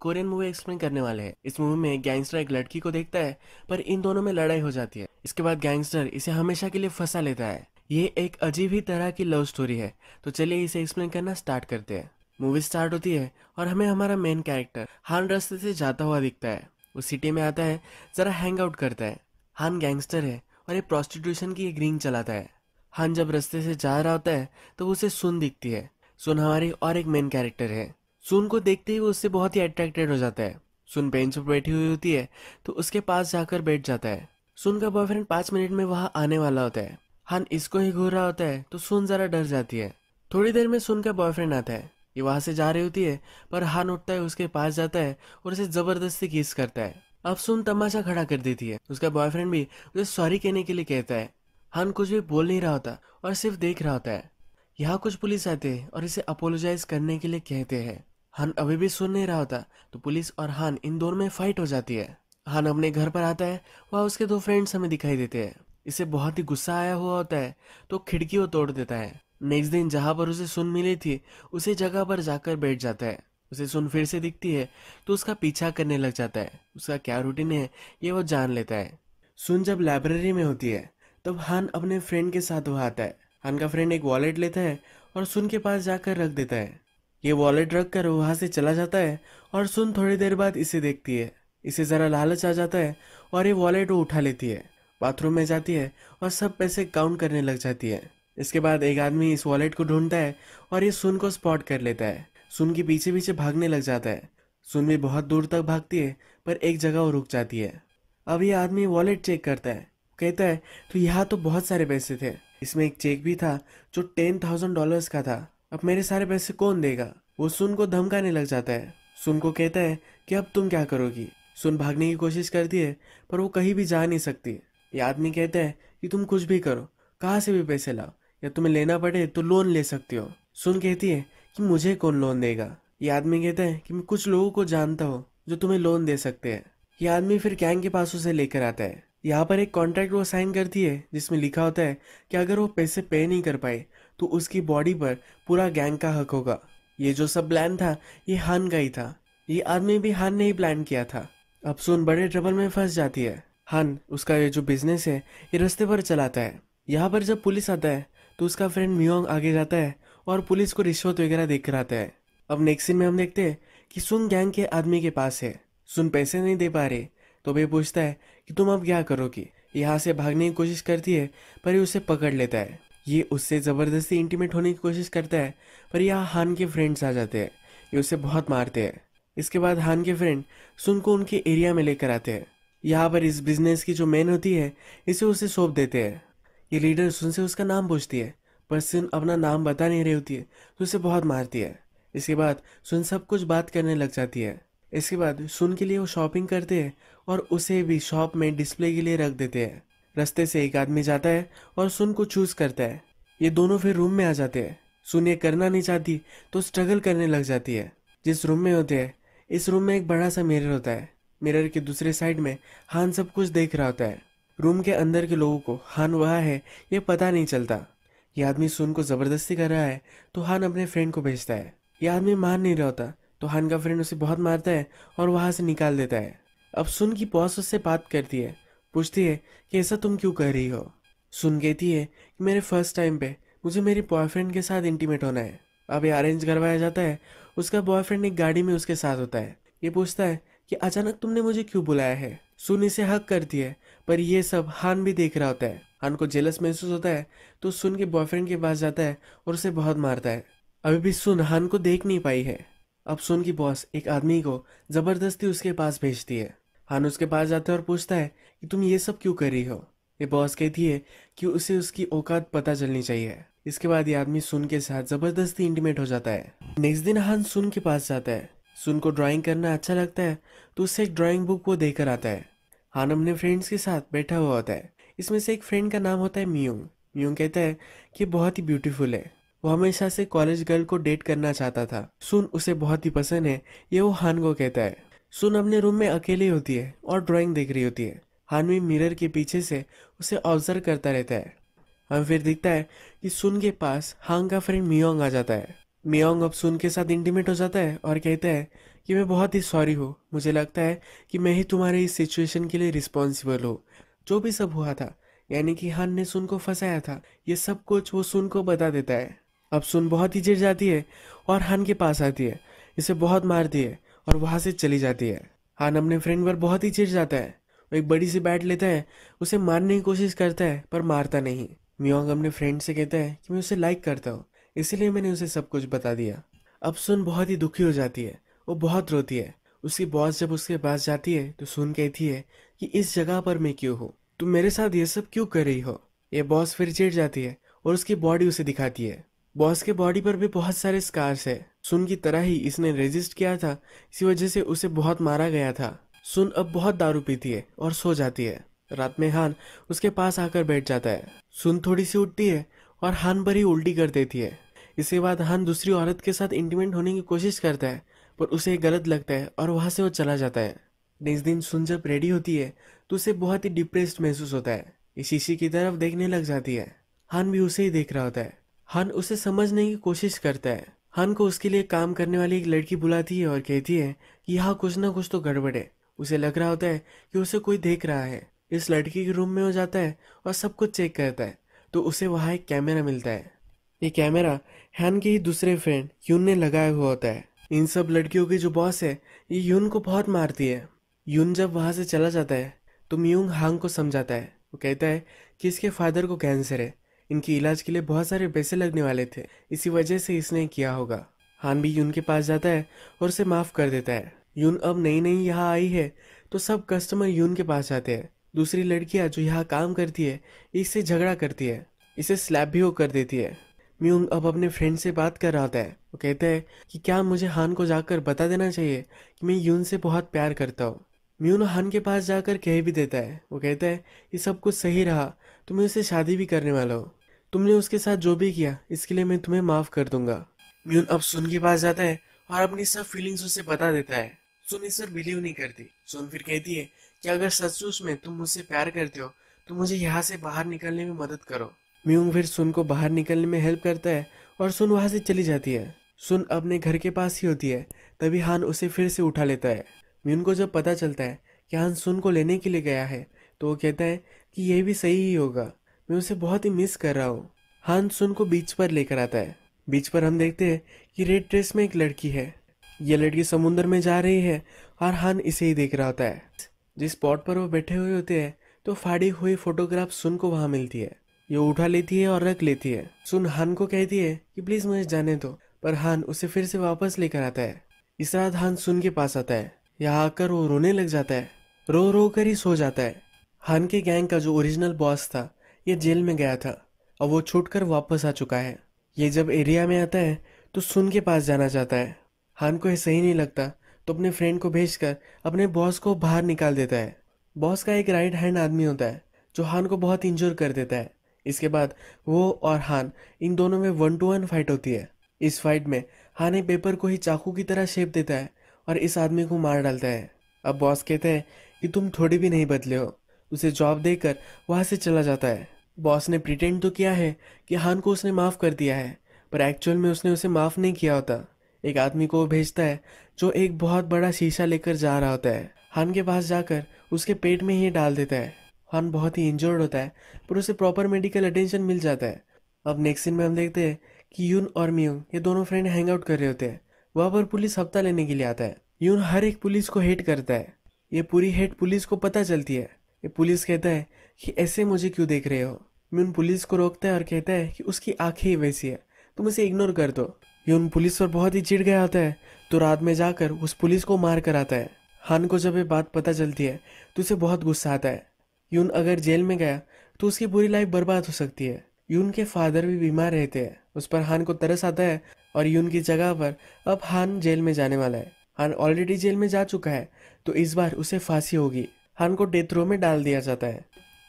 Korean movie explain करने वाले हैं इस मूवी में गैंगस्टर एक लड़की को देखता है पर इन दोनों में लड़ाई हो जाती है इसके बाद गैंगस्टर इसे हमेशा के लिए फंसा लेता है ये एक अजीब ही तरह की लव स्टोरी है तो चलिए इसे एक्सप्लेन करना स्टार्ट करते हैं मूवी स्टार्ट होती है और हमें हमारा मेन कैरेक्टर हान रस्ते से जाता हुआ दिखता है वो सिटी में आता है ज़रा हैंग आउट करता है हान गैंगस्टर है और ये प्रोस्टिट्यूशन की एक रिंग चलाता है हान जब रस्ते से जा रहा होता है तो उसे सुन दिखती है सुन हमारी और एक मेन कैरेक्टर है सुन को देखते ही वो उससे बहुत ही अट्रैक्टेड हो जाता है सुन बेंच पर बैठी हुई होती है तो उसके पास जाकर बैठ जाता है सुन का बॉयफ्रेंड पांच मिनट में वहां आने वाला होता है हन इसको ही घूर रहा होता है तो सुन ज़रा डर जाती है थोड़ी देर में सुन का बॉयफ्रेंड आता है ये वहां से जा रही होती है पर हन उठता है उसके पास जाता है और उसे ज़बरदस्ती किस करता है अब सुन तमाशा खड़ा कर देती है उसका बॉयफ्रेंड भी उसे सॉरी कहने के लिए कहता है हन कुछ भी बोल नहीं रहा होता और सिर्फ देख रहा होता है यहाँ कुछ पुलिस आते हैं और इसे अपोलोजाइज करने के लिए कहते हैं हान अभी भी सुन नहीं रहा होता तो पुलिस और हान इन दोनों में फाइट हो जाती है हान अपने घर पर आता है वह उसके दो फ्रेंड्स हमें दिखाई देते हैं इसे बहुत ही गुस्सा आया हुआ होता है तो खिड़की को तोड़ देता है नेक्स्ट दिन जहाँ पर उसे सुन मिली थी उसी जगह पर जाकर बैठ जाता है उसे सुन फिर से दिखती है तो उसका पीछा करने लग जाता है उसका क्या रूटीन है ये वो जान लेता है सुन जब लाइब्रेरी में होती है तब हान अपने फ्रेंड के साथ वह आता है हान का फ्रेंड एक वॉलेट लेता है और सुन के पास जाकर रख देता है ये वॉलेट रख कर वहाँ से चला जाता है और सुन थोड़ी देर बाद इसे देखती है इसे ज़रा लालच आ जाता है और ये वॉलेट वो उठा लेती है बाथरूम में जाती है और सब पैसे काउंट करने लग जाती है इसके बाद एक आदमी इस वॉलेट को ढूंढता है और ये सुन को स्पॉट कर लेता है सुन के पीछे पीछे भागने लग जाता है सुन भी बहुत दूर तक भागती है पर एक जगह वो रुक जाती है अब ये आदमी वॉलेट चेक करता है कहता है तो यहाँ तो बहुत सारे पैसे थे इसमें एक चेक भी था जो टेन थाउजेंड डॉलर्स का था अब मेरे सारे पैसे कौन देगा वो सुन को धमकाने लग जाता है सुन को कहता है कि अब तुम क्या करोगी सुन भागने की कोशिश करती है पर वो कहीं भी जा नहीं सकती ये आदमी कहता है कि तुम कुछ भी करो कहाँ से भी पैसे लाओ या तुम्हें लेना पड़े तो लोन ले सकती हो सुन कहती है कि मुझे कौन लोन देगा ये आदमी कहता है कि मैं कुछ लोगों को जानता हूँ जो तुम्हें लोन दे सकते हैं ये आदमी फिर कैंग के पास उसे लेकर आता है यहाँ पर एक कॉन्ट्रैक्ट वो साइन करती है जिसमें लिखा होता है कि अगर वो पैसे पे नहीं कर पाए तो उसकी बॉडी पर पूरा गैंग का हक होगा ये जो सब प्लान था ये हान का ही था ये आदमी भी हान ने ही प्लान किया था अब सुन बड़े ट्रबल में फंस जाती है हान उसका ये जो बिजनेस है ये रस्ते पर चलाता है यहाँ पर जब पुलिस आता है तो उसका फ्रेंड मियोंग आगे जाता है और पुलिस को रिश्वत वगैरह देख कर आता है अब नेक्स्ट सीन में हम देखते हैं कि सुन गैंग के आदमी के पास है सुन पैसे नहीं दे पा रहे तो वे पूछता है कि तुम अब क्या करोगी यहाँ से भागने की कोशिश करती है पर उसे पकड़ लेता है ये उससे ज़बरदस्ती इंटीमेट होने की कोशिश करता है पर यहाँ हान के फ्रेंड्स आ जाते हैं ये उसे बहुत मारते हैं इसके बाद हान के फ्रेंड सुन को उनके एरिया में लेकर आते हैं यहाँ पर इस बिजनेस की जो मैन होती है इसे उसे सौंप देते हैं ये लीडर सुन से उसका नाम पूछती है पर सुन अपना नाम बता नहीं रही होती है तो उसे बहुत मारती है इसके बाद सुन सब कुछ बात करने लग जाती है इसके बाद सुन के लिए वो शॉपिंग करते हैं और उसे भी शॉप में डिस्प्ले के लिए रख देते हैं रास्ते से एक आदमी जाता है और सुन को चूज करता है ये दोनों फिर रूम में आ जाते हैं सुन ये करना नहीं चाहती तो स्ट्रगल करने लग जाती है जिस रूम में होते हैं इस रूम में एक बड़ा सा मिरर होता है मिरर के दूसरे साइड में हान सब कुछ देख रहा होता है रूम के अंदर के लोगों को हान वहा है ये पता नहीं चलता ये आदमी सुन को ज़बरदस्ती कर रहा है तो हान अपने फ्रेंड को भेजता है यह आदमी मार नहीं रहा होता तो हान का फ्रेंड उसे बहुत मारता है और वहां से निकाल देता है अब सुन की बॉस उससे बात करती है पूछती है कि ऐसा तुम क्यों कर रही हो सुन कहती है कि मेरे फर्स्ट टाइम पे मुझे मेरी बॉयफ्रेंड के साथ इंटीमेट होना है अब ये अरेंज करवाया जाता है उसका बॉयफ्रेंड एक गाड़ी में उसके साथ होता है ये पूछता है कि अचानक तुमने मुझे क्यों बुलाया है सुन इसे हक करती है पर ये सब हान भी देख रहा होता है हान को जेलस महसूस होता है तो सुन के बॉयफ्रेंड के पास जाता है और उसे बहुत मारता है अभी भी सुन हान को देख नहीं पाई है अब सुन की बॉस एक आदमी को ज़बरदस्ती उसके पास भेजती है हान उसके पास जाता है और पूछता है कि तुम ये सब क्यों कर रही हो ये बॉस कहती है कि उसे उसकी औकात पता चलनी चाहिए इसके बाद ये आदमी सुन के साथ जबरदस्ती इंटीमेट हो जाता है नेक्स्ट दिन हान सुन के पास जाता है सुन को ड्राइंग करना अच्छा लगता है तो उससे एक ड्राइंग बुक वो देकर आता है हान अपने फ्रेंड्स के साथ बैठा हुआ होता है इसमें से एक फ्रेंड का नाम होता है म्यूंग म्यूंग कहता है कि बहुत ही ब्यूटीफुल है वो हमेशा से कॉलेज गर्ल को डेट करना चाहता था सुन उसे बहुत ही पसंद है ये वो हान को कहता है सुन अपने रूम में अकेली होती है और ड्राइंग देख रही होती है हानवी मिरर के पीछे से उसे ऑब्जर्व करता रहता है हम फिर दिखता है कि सुन के पास हांग का फ्रेंड मियोंग आ जाता है मियोंग अब सुन के साथ इंटीमेट हो जाता है और कहता है कि मैं बहुत ही सॉरी हूँ मुझे लगता है कि मैं ही तुम्हारे इस सिचुएशन के लिए रिस्पॉन्सिबल हूँ जो भी सब हुआ था यानी कि हान ने सुन को फंसाया था ये सब कुछ वो सुन को बता देता है अब सुन बहुत ही जिर जाती है और हान के पास आती है इसे बहुत मारती है और वहाँ से चली जाती है हान अपने फ्रेंड पर बहुत ही चिढ़ जाता है वो एक बड़ी सी बैट लेता है उसे मारने की कोशिश करता है पर मारता नहीं मियोंग अपने फ्रेंड से कहता है कि मैं उसे लाइक करता हूँ इसीलिए मैंने उसे सब कुछ बता दिया अब सुन बहुत ही दुखी हो जाती है वो बहुत रोती है उसकी बॉस जब उसके पास जाती है तो सुन कहती है कि इस जगह पर मैं क्यों हूँ तुम मेरे साथ ये सब क्यों कर रही हो ये बॉस फिर चिढ़ जाती है और उसकी बॉडी उसे दिखाती है बॉस के बॉडी पर भी बहुत सारे स्कार्स है सुन की तरह ही इसने रेजिस्ट किया था इसी वजह से उसे बहुत मारा गया था सुन अब बहुत दारू पीती है और सो जाती है रात में हान उसके पास आकर बैठ जाता है सुन थोड़ी सी उठती है और हान पर ही उल्टी कर देती है इसके बाद हान दूसरी औरत के साथ इंटीमेट होने की कोशिश करता है पर उसे गलत लगता है और वहां से वो चला जाता है नेक्स्ट दिन सुन जब रेडी होती है तो उसे बहुत ही डिप्रेस्ड महसूस होता है शीशी की तरफ देखने लग जाती है हान भी उसे ही देख रहा होता है हन उसे समझने की कोशिश करता है हन को उसके लिए काम करने वाली एक लड़की बुलाती है और कहती है कि यहाँ कुछ ना कुछ तो गड़बड़ है उसे लग रहा होता है कि उसे कोई देख रहा है इस लड़की के रूम में हो जाता है और सब कुछ चेक करता है तो उसे वहाँ एक कैमरा मिलता है ये कैमरा हैन के ही दूसरे फ्रेंड यून ने लगाया हुआ होता है इन सब लड़कियों की जो बॉस है ये यून को बहुत मारती है यून जब वहाँ से चला जाता है तो म्यूंग हांग को समझाता है वो कहता है कि इसके फादर को कैंसर है इनके इलाज के लिए बहुत सारे पैसे लगने वाले थे इसी वजह से इसने किया होगा हान भी यून के पास जाता है और उसे माफ़ कर देता है यून अब नई नई यहाँ आई है तो सब कस्टमर यून के पास जाते हैं दूसरी लड़कियां जो यहाँ काम करती है इससे झगड़ा करती है इसे स्लैब भी वो कर देती है म्यूंग अब अपने फ्रेंड से बात कर रहा होता है वो कहता है कि क्या मुझे हान को जाकर बता देना चाहिए कि मैं यून से बहुत प्यार करता हूँ म्यून हान के पास जाकर कह भी देता है वो कहता है कि सब कुछ सही रहा तो मैं उसे शादी भी करने वाला हूँ तुमने उसके साथ जो भी किया इसके लिए मैं तुम्हें माफ कर दूंगा म्यून अब सुन के पास जाता है और अपनी सब फीलिंग्स उसे बता देता है सुन इस पर बिलीव नहीं करती सुन फिर कहती है कि अगर सचमुच में तुम मुझसे प्यार करते हो तो मुझे यहाँ से बाहर निकलने में मदद करो म्यूंग फिर सुन को बाहर निकलने में हेल्प करता है और सुन वहाँ से चली जाती है सुन अपने घर के पास ही होती है तभी हान उसे फिर से उठा लेता है म्यून को जब पता चलता है कि हान सुन को लेने के लिए गया है तो वो कहता है कि यह भी सही ही होगा मैं उसे बहुत ही मिस कर रहा हूँ हान सुन को बीच पर लेकर आता है बीच पर हम देखते हैं कि रेड ड्रेस में एक लड़की है यह लड़की समुन्द्र में जा रही है और हान इसे ही देख रहा होता है जिस स्पॉट पर वो बैठे हुए होते हैं तो फाड़ी हुई फोटोग्राफ सुन को वहाँ मिलती है ये उठा लेती है और रख लेती है सुन हान को कहती है कि प्लीज मुझे जाने दो पर हान उसे फिर से वापस लेकर आता है इस रात हान सुन के पास आता है यहाँ आकर वो रोने लग जाता है रो रो कर ही सो जाता है हान के गैंग का जो ओरिजिनल बॉस था ये जेल में गया था और वो छूटकर वापस आ चुका है ये जब एरिया में आता है तो सुन के पास जाना चाहता है हान को यह सही नहीं लगता तो अपने फ्रेंड को भेजकर अपने बॉस को बाहर निकाल देता है बॉस का एक राइट हैंड आदमी होता है जो हान को बहुत इंजोर कर देता है इसके बाद वो और हान इन दोनों में वन टू वन फाइट होती है इस फाइट में हान एक पेपर को ही चाकू की तरह शेप देता है और इस आदमी को मार डालता है अब बॉस कहते हैं कि तुम थोड़ी भी नहीं बदले हो उसे जॉब देकर वहाँ से चला जाता है बॉस ने प्रिटेंड तो किया है कि हान को उसने माफ़ कर दिया है पर एक्चुअल में उसने उसे माफ़ नहीं किया होता एक आदमी को वो भेजता है जो एक बहुत बड़ा शीशा लेकर जा रहा होता है हान के पास जाकर उसके पेट में ही डाल देता है हान बहुत ही इंजर्ड होता है पर उसे प्रॉपर मेडिकल अटेंशन मिल जाता है अब नेक्स्ट सीन में हम देखते हैं कि यून और म्यूंग ये दोनों फ्रेंड हैंग आउट कर रहे होते हैं वहाँ पर पुलिस हफ्ता लेने के लिए आता है यून हर एक पुलिस को हेट करता है ये पूरी हेट पुलिस को पता चलती है ये पुलिस कहता है कि ऐसे मुझे क्यों देख रहे हो उन पुलिस को रोकता है और कहता है कि उसकी आंखें ही वैसी है तुम इसे इग्नोर कर दो यून पुलिस पर बहुत ही चिढ़ गया होता है तो रात में जाकर उस पुलिस को मार कर आता है हान को जब ये बात पता चलती है तो उसे बहुत गुस्सा आता है यून अगर जेल में गया तो उसकी पूरी लाइफ बर्बाद हो सकती है यून के फादर भी बीमार रहते हैं उस पर हान को तरस आता है और यून की जगह पर अब हान जेल में जाने वाला है हान ऑलरेडी जेल में जा चुका है तो इस बार उसे फांसी होगी हान को डेथ रो में डाल दिया जाता है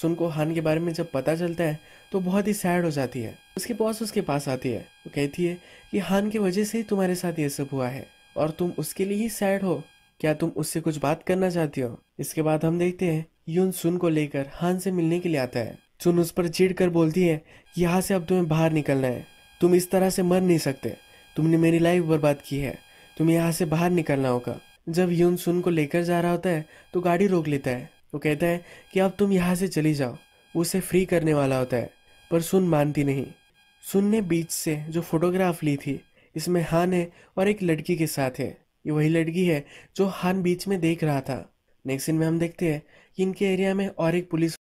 सुन को हान के बारे में जब पता चलता है तो बहुत ही सैड हो जाती है उसके बॉस उसके पास आती है वो कहती है कि हान की वजह से ही तुम्हारे साथ ये सब हुआ है और तुम उसके लिए ही सैड हो क्या तुम उससे कुछ बात करना चाहती हो इसके बाद हम देखते हैं यून सुन को लेकर हान से मिलने के लिए आता है सुन उस पर चिड़ कर बोलती है कि यहाँ से अब तुम्हें बाहर निकलना है तुम इस तरह से मर नहीं सकते तुमने मेरी लाइफ बर्बाद की है तुम्हें यहाँ से बाहर निकलना होगा जब यून सुन को लेकर जा रहा होता है तो गाड़ी रोक लेता है वो कहता है कि अब तुम यहाँ से चली जाओ वो उसे फ्री करने वाला होता है पर सुन मानती नहीं सुन ने बीच से जो फोटोग्राफ ली थी इसमें हान है और एक लड़की के साथ है ये वही लड़की है जो हान बीच में देख रहा था नेक्स्ट सीन में हम देखते हैं कि इनके एरिया में और एक पुलिस